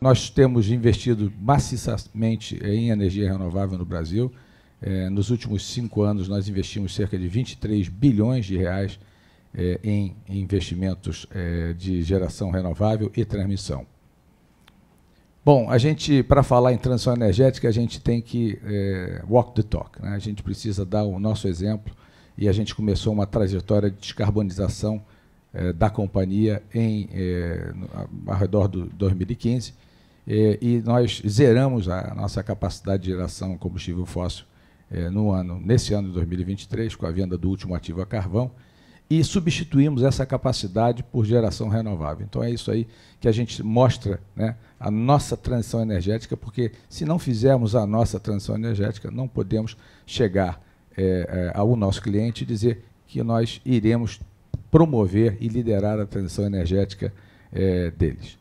Nós temos investido maciçamente em energia renovável no Brasil. É, nos últimos cinco anos, nós investimos cerca de 23 bilhões de reais é, em investimentos é, de geração renovável e transmissão. Bom, a gente, para falar em transição energética, a gente tem que é, walk the talk. Né? A gente precisa dar o nosso exemplo e a gente começou uma trajetória de descarbonização é, da companhia em, é, ao redor do 2015 e, é, e nós zeramos a nossa capacidade de geração de combustível fóssil é, no ano, nesse ano de 2023, com a venda do último ativo a carvão, e substituímos essa capacidade por geração renovável. Então é isso aí que a gente mostra né, a nossa transição energética, porque se não fizermos a nossa transição energética, não podemos chegar é, é, ao nosso cliente e dizer que nós iremos promover e liderar a transição energética é, deles.